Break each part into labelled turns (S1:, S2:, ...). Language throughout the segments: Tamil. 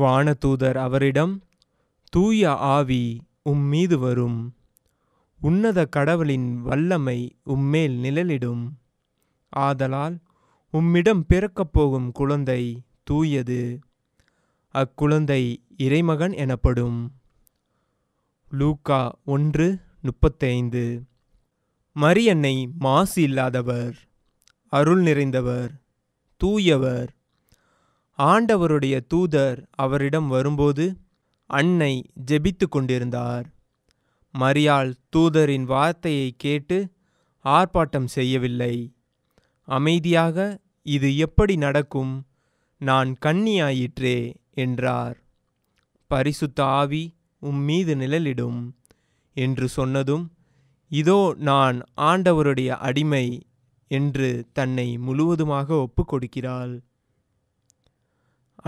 S1: வானதூதர் அவரிடம் தூய ஆவி உம்மீது வரும் உன்னத கடவுளின் வல்லமை உம்மேல் நிழலிடும் ஆதலால் உம்மிடம் பிறக்கப் போகும் குழந்தை தூயது அக்குழந்தை இறைமகன் எனப்படும் லூக்கா ஒன்று முப்பத்தைந்து மரியன்னை மாசு இல்லாதவர் அருள் நிறைந்தவர் தூயவர் ஆண்டவருடைய தூதர் அவரிடம் வரும்போது அன்னை ஜெபித்து கொண்டிருந்தார் மரியாள் தூதரின் வார்த்தையை கேட்டு ஆர்ப்பாட்டம் செய்யவில்லை அமைதியாக இது எப்படி நடக்கும் நான் கண்ணியாயிற்றே என்றார் பரிசுத்த ஆவி உம்மீது நிழலிடும் என்று சொன்னதும் இதோ நான் ஆண்டவருடைய அடிமை என்று தன்னை முழுவதுமாக ஒப்புக்கொடுக்கிறாள்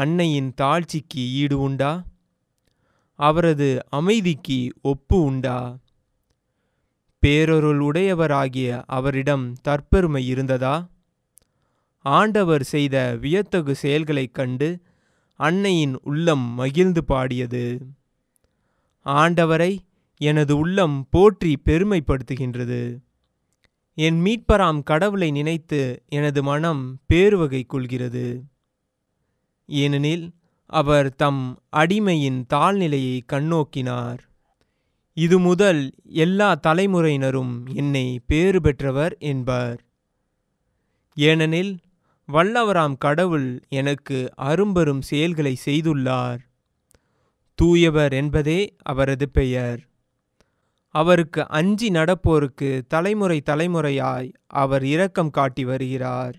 S1: அன்னையின் தாழ்ச்சிக்கு ஈடு உண்டா அவரது அமைதிக்கு ஒப்பு உண்டா பேரொருள் உடையவராகிய அவரிடம் தற்பெருமை இருந்ததா ஆண்டவர் செய்த வியத்தகு செயல்களைக் கண்டு அன்னையின் உள்ளம் மகிழ்ந்து பாடியது ஆண்டவரை எனது உள்ளம் போற்றி பெருமைப்படுத்துகின்றது என் மீட்பராம் கடவுளை நினைத்து எனது மனம் பேருவகை கொள்கிறது ஏனெனில் அவர் தம் அடிமையின் தாழ்நிலையை கண்ணோக்கினார் இது முதல் எல்லா தலைமுறையினரும் என்னை பேறு பெற்றவர் என்பார் ஏனெனில் வல்லவராம் கடவுள் எனக்கு அரும்பெரும் செயல்களை செய்துள்ளார் தூயவர் என்பதே அவரது பெயர் அவருக்கு அஞ்சி நடப்போருக்கு தலைமுறை தலைமுறையாய் அவர் இரக்கம் காட்டி வருகிறார்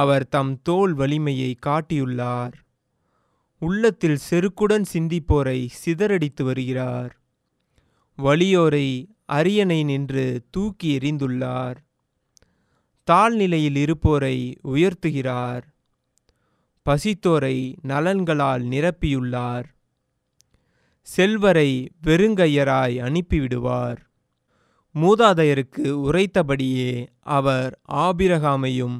S1: அவர் தம் தோல் வலிமையை காட்டியுள்ளார் உள்ளத்தில் செருக்குடன் சிந்திப்போரை சிதறடித்து வருகிறார் வலியோரை அரியணை நின்று தூக்கி எறிந்துள்ளார் தாழ்நிலையில் இருப்போரை உயர்த்துகிறார் பசித்தோரை நலன்களால் நிரப்பியுள்ளார் செல்வரை வெறுங்கையராய் அனுப்பிவிடுவார் மூதாதையருக்கு உரைத்தபடியே அவர் ஆபிரகாமையும்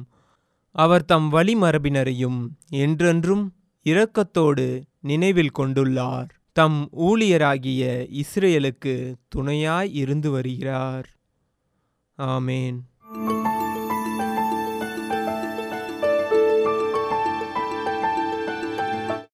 S1: அவர் தம் வழிமரபினரையும் என்றென்றும் இரக்கத்தோடு நினைவில் கொண்டுள்ளார் தம் ஊழியராகிய இஸ்ரேலுக்கு துணையாய் இருந்து வருகிறார் ஆமேன்